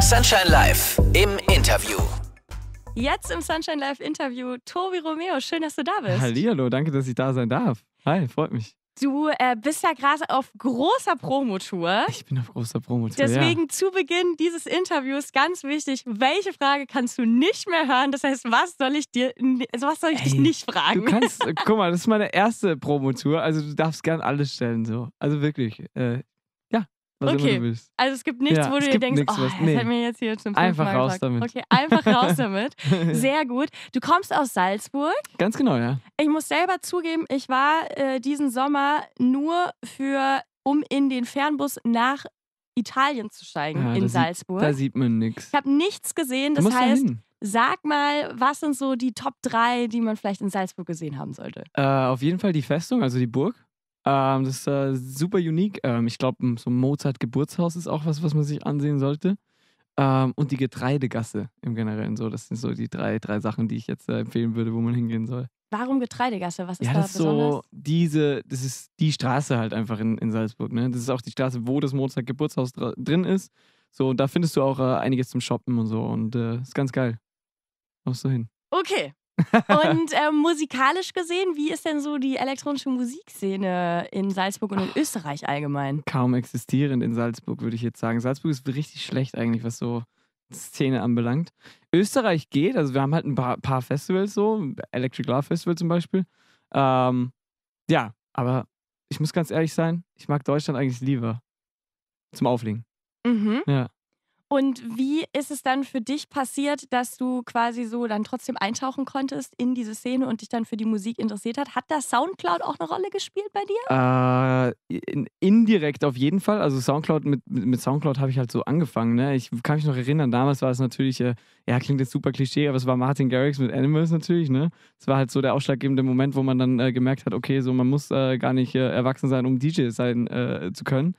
Sunshine Live im Interview. Jetzt im Sunshine Live Interview Tobi Romeo. Schön, dass du da bist. Hallihallo, danke, dass ich da sein darf. Hi, freut mich. Du äh, bist ja gerade auf großer Promotour. Ich bin auf großer Promotour. Deswegen ja. zu Beginn dieses Interviews ganz wichtig: Welche Frage kannst du nicht mehr hören? Das heißt, was soll ich dir, also was soll ich Ey, dich nicht fragen? Du kannst, guck mal, das ist meine erste Promotour, also du darfst gern alles stellen. So, also wirklich, äh, was okay. immer du willst. Also es gibt nichts, ja, wo du dir denkst, nichts, oh, was, nee. das hat mir jetzt hier schon Einfach raus gesagt. damit. Okay, einfach raus damit. Sehr gut. Du kommst aus Salzburg. Ganz genau, ja. Ich muss selber zugeben, ich war äh, diesen Sommer nur für, um in den Fernbus nach Italien zu steigen ja, in da Salzburg. Sieht, da sieht man nichts. Ich habe nichts gesehen. Das heißt, da sag mal, was sind so die Top 3, die man vielleicht in Salzburg gesehen haben sollte? Äh, auf jeden Fall die Festung, also die Burg. Ähm, das ist äh, super unique. Ähm, ich glaube, so ein Mozart-Geburtshaus ist auch was, was man sich ansehen sollte. Ähm, und die Getreidegasse im Generellen so. Das sind so die drei, drei Sachen, die ich jetzt äh, empfehlen würde, wo man hingehen soll. Warum Getreidegasse? Was ist ja, da das ist besonders? So diese, das ist die Straße halt einfach in, in Salzburg. Ne? Das ist auch die Straße, wo das Mozart-Geburtshaus drin ist. So, und da findest du auch äh, einiges zum Shoppen und so. Und äh, ist ganz geil. Kommst du hin. Okay, und äh, musikalisch gesehen, wie ist denn so die elektronische Musikszene in Salzburg und in Ach, Österreich allgemein? Kaum existierend in Salzburg, würde ich jetzt sagen. Salzburg ist richtig schlecht eigentlich, was so Szene anbelangt. Österreich geht, also wir haben halt ein paar, paar Festivals so, Electric Love Festival zum Beispiel. Ähm, ja, aber ich muss ganz ehrlich sein, ich mag Deutschland eigentlich lieber. Zum Auflegen. Mhm. Ja. Und wie ist es dann für dich passiert, dass du quasi so dann trotzdem eintauchen konntest in diese Szene und dich dann für die Musik interessiert hat? Hat da Soundcloud auch eine Rolle gespielt bei dir? Äh, indirekt auf jeden Fall. Also Soundcloud, mit, mit Soundcloud habe ich halt so angefangen. Ne? Ich kann mich noch erinnern, damals war es natürlich, äh, ja, klingt jetzt super Klischee, aber es war Martin Garrix mit Animals natürlich. Ne? Es war halt so der ausschlaggebende Moment, wo man dann äh, gemerkt hat, okay, so man muss äh, gar nicht äh, erwachsen sein, um DJ sein äh, zu können.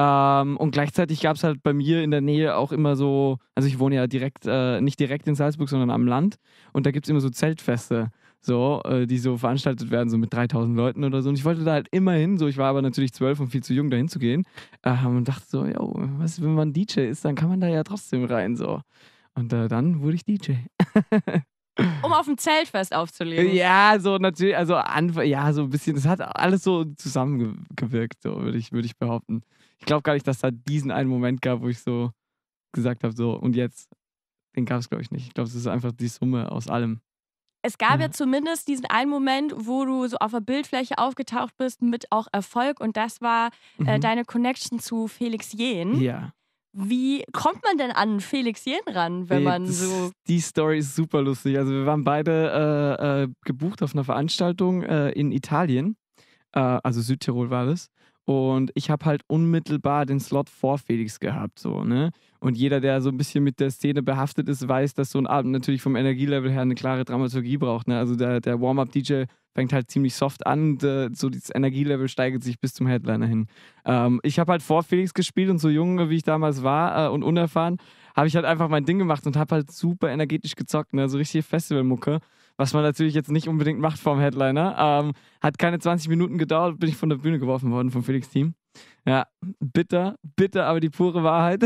Ähm, und gleichzeitig gab es halt bei mir in der Nähe auch immer so, also ich wohne ja direkt, äh, nicht direkt in Salzburg, sondern am Land. Und da gibt es immer so Zeltfeste, so, äh, die so veranstaltet werden, so mit 3000 Leuten oder so. Und ich wollte da halt immer hin, so ich war aber natürlich zwölf und viel zu jung, da hinzugehen. Ähm, und dachte so, ja, was, wenn man DJ ist, dann kann man da ja trotzdem rein, so. Und äh, dann wurde ich DJ. um auf dem Zeltfest aufzulegen. Ja, so natürlich, also ja, so ein bisschen, das hat alles so zusammengewirkt, so würde ich, würd ich behaupten ich glaube gar nicht, dass da diesen einen Moment gab, wo ich so gesagt habe, so und jetzt, den gab es, glaube ich, nicht. Ich glaube, es ist einfach die Summe aus allem. Es gab ja. ja. zumindest diesen einen Moment, wo du so auf der Bildfläche aufgetaucht bist mit auch Erfolg und das war äh, mhm. deine Connection zu Felix Jehn. Ja. Wie kommt man denn an Felix Jehn ran, wenn nee, man so. Die Story ist super lustig. Also, wir waren beide äh, äh, gebucht auf einer Veranstaltung äh, in Italien, äh, also Südtirol war das. Und ich habe halt unmittelbar den Slot vor Felix gehabt, so, ne? Und jeder, der so ein bisschen mit der Szene behaftet ist, weiß, dass so ein Abend natürlich vom Energielevel her eine klare Dramaturgie braucht, ne? Also der, der Warm-Up-DJ fängt halt ziemlich soft an, der, so das Energielevel steigert sich bis zum Headliner hin. Ähm, ich habe halt vor Felix gespielt und so jung, wie ich damals war äh, und unerfahren, habe ich halt einfach mein Ding gemacht und habe halt super energetisch gezockt, ne? So richtige Festivalmucke was man natürlich jetzt nicht unbedingt macht vom Headliner. Ähm, hat keine 20 Minuten gedauert, bin ich von der Bühne geworfen worden vom Felix Team. Ja, bitter, bitter, aber die pure Wahrheit.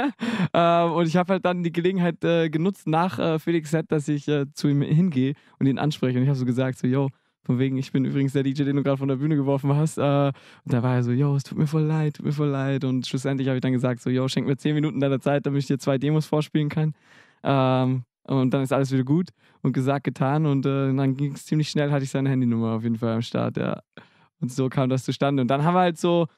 ähm, und ich habe halt dann die Gelegenheit äh, genutzt nach äh, Felix Set, dass ich äh, zu ihm hingehe und ihn anspreche. Und ich habe so gesagt, so, yo, von wegen, ich bin übrigens der DJ, den du gerade von der Bühne geworfen hast. Äh, und da war er so, yo, es tut mir voll leid, tut mir voll leid. Und schlussendlich habe ich dann gesagt, so, yo, schenk mir 10 Minuten deiner Zeit, damit ich dir zwei Demos vorspielen kann. Ähm, und dann ist alles wieder gut und gesagt, getan. Und äh, dann ging es ziemlich schnell, hatte ich seine Handynummer auf jeden Fall am Start, ja. Und so kam das zustande. Und dann haben wir halt so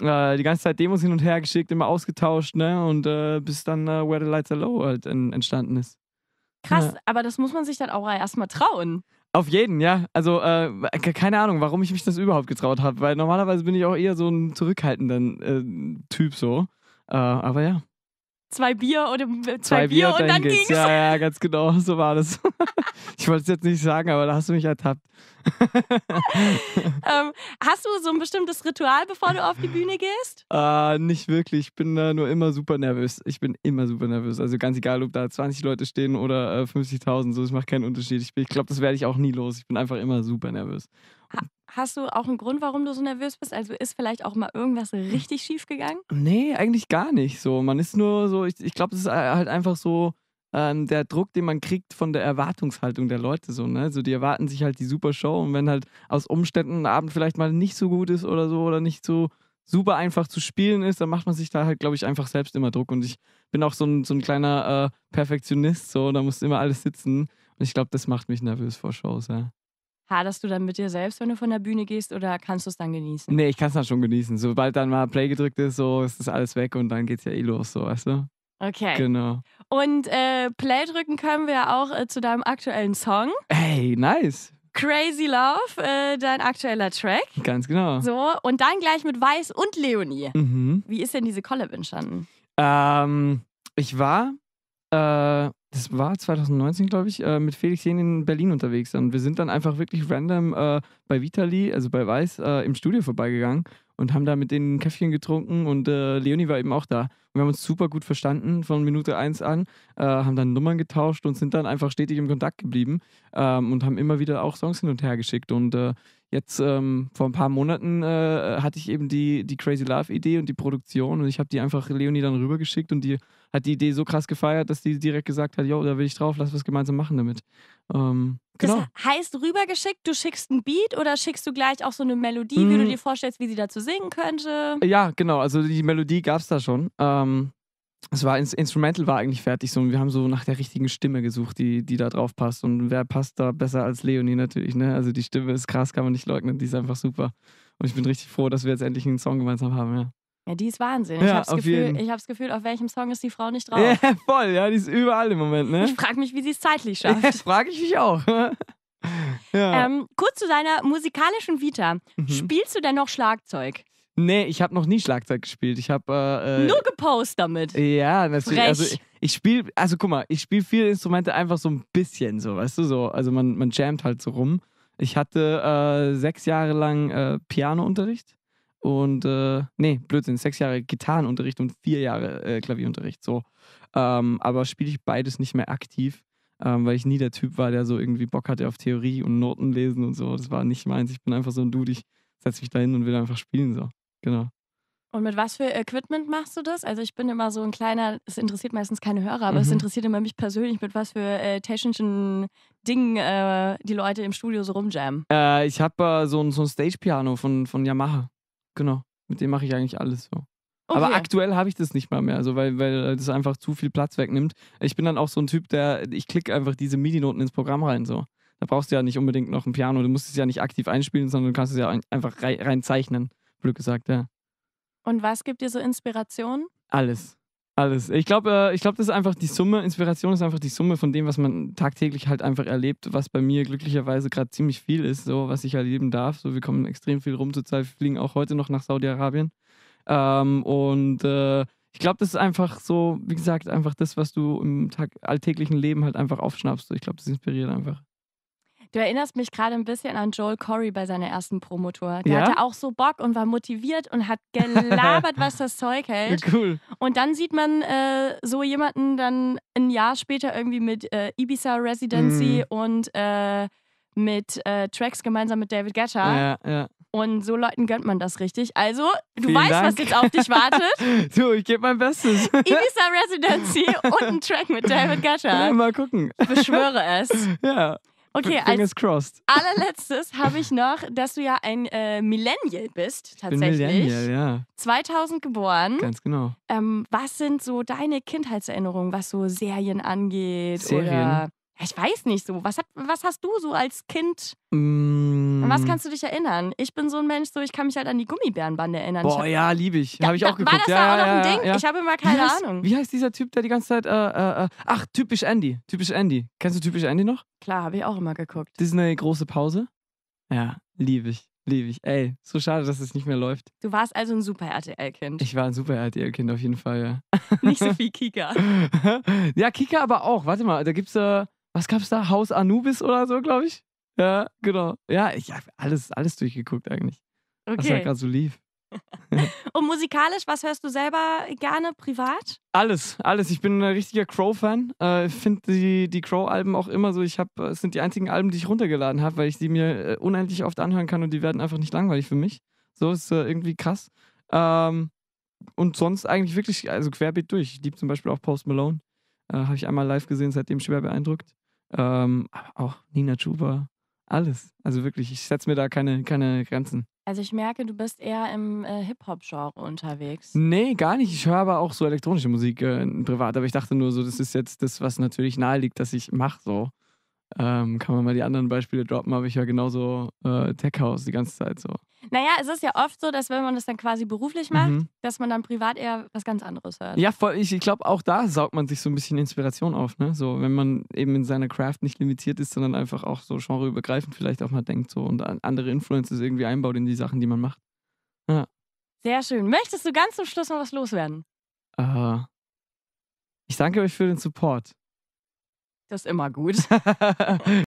äh, die ganze Zeit Demos hin und her geschickt, immer ausgetauscht, ne? Und äh, bis dann äh, Where the Lights Are Low halt in, entstanden ist. Krass, ja. aber das muss man sich dann auch erstmal trauen. Auf jeden, ja. Also äh, keine Ahnung, warum ich mich das überhaupt getraut habe, weil normalerweise bin ich auch eher so ein zurückhaltender äh, Typ so. Äh, aber ja zwei Bier oder zwei, zwei Bier, Bier, und dann, ging's. ging's. Ja, ja, ganz genau, so war das. ich wollte es jetzt nicht sagen, aber da hast du mich ertappt. ähm, hast du so ein bestimmtes Ritual, bevor du auf die Bühne gehst? Äh, nicht wirklich. Ich bin äh, nur immer super nervös. Ich bin immer super nervös. Also ganz egal, ob da 20 Leute stehen oder äh, 50.000, so, es macht keinen Unterschied. Ich, ich glaube, das werde ich auch nie los. Ich bin einfach immer super nervös. Hast du auch einen Grund, warum du so nervös bist? Also ist vielleicht auch mal irgendwas richtig schief gegangen? Nee, eigentlich gar nicht so. Man ist nur so, ich, ich glaube, das ist äh, halt einfach so ähm, der Druck, den man kriegt von der Erwartungshaltung der Leute so. Ne? Also die erwarten sich halt die super Show und wenn halt aus Umständen ein Abend vielleicht mal nicht so gut ist oder so oder nicht so super einfach zu spielen ist, dann macht man sich da halt, glaube ich, einfach selbst immer Druck. Und ich bin auch so ein, so ein kleiner äh, Perfektionist, so, da muss immer alles sitzen. Und ich glaube, das macht mich nervös vor Shows, ja. Haderst du dann mit dir selbst, wenn du von der Bühne gehst oder kannst du es dann genießen? Nee, ich kann es dann schon genießen. Sobald dann mal Play gedrückt ist, so ist das alles weg und dann geht es ja eh los, so weißt du? Okay. Genau. Und äh, Play drücken können wir auch äh, zu deinem aktuellen Song. Hey, nice. Crazy Love, äh, dein aktueller Track. Ganz genau. So, und dann gleich mit Weiß und Leonie. Mhm. Wie ist denn diese Collab entstanden? Ähm, ich war äh, das war 2019, glaube ich, äh, mit Felix Jen in Berlin unterwegs. Und wir sind dann einfach wirklich random äh, bei Vitali, also bei Weiß, äh, im Studio vorbeigegangen und haben da mit denen ein Käffchen getrunken und äh, Leonie war eben auch da. Und wir haben uns super gut verstanden von Minute 1 an, äh, haben dann Nummern getauscht und sind dann einfach stetig im Kontakt geblieben ähm, und haben immer wieder auch Songs hin und her geschickt. Und äh, jetzt ähm, vor ein paar Monaten äh, hatte ich eben die, die Crazy Love-Idee und die Produktion und ich habe die einfach Leonie dann rübergeschickt und die hat die Idee so krass gefeiert, dass die direkt gesagt hat, jo, da will ich drauf, lass was gemeinsam machen damit. Ähm, genau. Das heißt rübergeschickt, du schickst ein Beat oder schickst du gleich auch so eine Melodie, mhm. wie du hm. dir vorstellst, wie sie dazu singen könnte? Ja, genau, also die Melodie gab es da schon. Ähm, es war Instrumental war eigentlich fertig so und wir haben so nach der richtigen Stimme gesucht, die, die da drauf passt und wer passt da besser als Leonie natürlich, ne? Also die Stimme ist krass, kann man nicht leugnen, die ist einfach super und ich bin richtig froh, dass wir jetzt endlich einen Song gemeinsam haben, ja. Ja, die ist Wahnsinn. Ja, ich habe das Gefühl, Gefühl, auf welchem Song ist die Frau nicht drauf? Ja, voll, ja, die ist überall im Moment, ne? Ich frage mich, wie sie es zeitlich schafft. Ja, frage ich mich auch. ja. ähm, kurz zu deiner musikalischen Vita. Mhm. Spielst du denn noch Schlagzeug? Nee, ich habe noch nie Schlagzeug gespielt. Ich habe äh, äh, nur gepostet damit. Ja, natürlich. Frech. Also ich, spiele, also guck mal, ich spiele viele Instrumente einfach so ein bisschen, so weißt du so. Also man man jammt halt so rum. Ich hatte äh, sechs Jahre lang äh, Pianounterricht und äh, nee, Blödsinn, sechs Jahre Gitarrenunterricht und vier Jahre äh, Klavierunterricht. So, ähm, aber spiele ich beides nicht mehr aktiv. Ähm, weil ich nie der Typ war, der so irgendwie Bock hatte auf Theorie und Noten lesen und so. Das war nicht meins. Ich bin einfach so ein Dude, ich setze mich da hin und will einfach spielen. So. Genau. Und mit was für Equipment machst du das? Also ich bin immer so ein kleiner, es interessiert meistens keine Hörer, aber mhm. es interessiert immer mich persönlich, mit was für äh, technischen Dingen äh, die Leute im Studio so rumjammen. Äh, ich habe äh, so ein, so ein Stage-Piano von, von Yamaha. Genau. Mit dem mache ich eigentlich alles so. Okay. Aber aktuell habe ich das nicht mal mehr, also weil, weil das einfach zu viel Platz wegnimmt. Ich bin dann auch so ein Typ, der, ich klicke einfach diese MIDI-Noten ins Programm rein. so. Da brauchst du ja nicht unbedingt noch ein Piano, du musst es ja nicht aktiv einspielen, sondern du kannst es ja einfach reinzeichnen. Blöd gesagt, ja. Und was gibt dir so Inspiration? Alles. Alles. Ich glaube, äh, ich glaube, das ist einfach die Summe. Inspiration ist einfach die Summe von dem, was man tagtäglich halt einfach erlebt, was bei mir glücklicherweise gerade ziemlich viel ist, so was ich erleben darf. So, wir kommen extrem viel rum zur Zeit. Wir fliegen auch heute noch nach Saudi-Arabien. Ähm, und äh, ich glaube, das ist einfach so, wie gesagt, einfach das, was du im Tag alltäglichen Leben halt einfach aufschnappst. Ich glaube, das inspiriert einfach. Du erinnerst mich gerade ein bisschen an Joel Corey bei seiner ersten Promotor. Der ja? hatte auch so Bock und war motiviert und hat gelabert, was das Zeug hält. Cool. Und dann sieht man äh, so jemanden dann ein Jahr später irgendwie mit äh, Ibiza Residency mm. und äh, mit äh, Tracks gemeinsam mit David Guetta. Ja, ja. Und so Leuten gönnt man das richtig. Also, du Vielen weißt, Dank. was jetzt auf dich wartet. du, ich gebe mein Bestes. Ibiza Residency und ein Track mit David Guetta. Ja, mal gucken. Ich beschwöre es. Ja. Okay, Fingers crossed. allerletztes habe ich noch, dass du ja ein äh, Millennial bist, tatsächlich. Ich bin Millennial, ja. 2000 geboren. Ganz genau. Ähm, was sind so deine Kindheitserinnerungen, was so Serien angeht? Serien? Oder ich weiß nicht so. Was, hat, was hast du so als Kind? Mm. An was mm. kannst du dich erinnern? Ich bin so ein Mensch, so ich kann mich halt an die Gummibärenbande erinnern. Boah, hab, ja, liebe ich. Da, habe ich auch geguckt. War das ja, da auch ja, noch ein Ding? Ja. Ich habe immer keine wie heißt, Ahnung. Wie heißt dieser Typ, der die ganze Zeit. Äh, äh, äh, ach, typisch Andy. Typisch Andy. Kennst du typisch Andy noch? Klar, habe ich auch immer geguckt. Disney große Pause? Ja, liebe ich. Liebe ich. Ey, so schade, dass es nicht mehr läuft. Du warst also ein super RTL-Kind. Ich war ein super RTL-Kind auf jeden Fall, ja. Nicht so viel Kika. ja, Kika aber auch. Warte mal, da gibt's äh, was gab's da? Haus Anubis oder so, glaube ich. Ja, genau. Ja, ich habe alles, alles durchgeguckt eigentlich. Okay. Was da gerade so lief. Und musikalisch, was hörst du selber gerne privat? Alles, alles. Ich bin ein richtiger Crow-Fan. Äh, ich finde die, die Crow-Alben auch immer so. Ich habe, es äh, sind die einzigen Alben, die ich runtergeladen habe, weil ich sie mir äh, unendlich oft anhören kann und die werden einfach nicht langweilig für mich. So ist äh, irgendwie krass. Ähm, und sonst eigentlich wirklich, also querbeet durch. Ich liebe zum Beispiel auch Post Malone. Äh, habe ich einmal live gesehen, seitdem schwer beeindruckt ähm, auch Nina Chuba, alles. Also wirklich, ich setze mir da keine, keine Grenzen. Also ich merke, du bist eher im äh, Hip-Hop-Genre unterwegs. Nee, gar nicht. Ich höre aber auch so elektronische Musik äh, privat. Aber ich dachte nur so, das ist jetzt das, was natürlich naheliegt, dass ich mache so. Ähm, kann man mal die anderen Beispiele droppen, aber ich ja genauso äh, Tech House die ganze Zeit so. Naja, es ist ja oft so, dass wenn man das dann quasi beruflich macht, mhm. dass man dann privat eher was ganz anderes hört. Ja, voll, ich, ich glaube, auch da saugt man sich so ein bisschen Inspiration auf, ne? So, wenn man eben in seiner Craft nicht limitiert ist, sondern einfach auch so genreübergreifend vielleicht auch mal denkt so und andere Influences irgendwie einbaut in die Sachen, die man macht. Ja. Sehr schön. Möchtest du ganz zum Schluss noch was loswerden? Äh, ich danke euch für den Support. Das ist immer gut.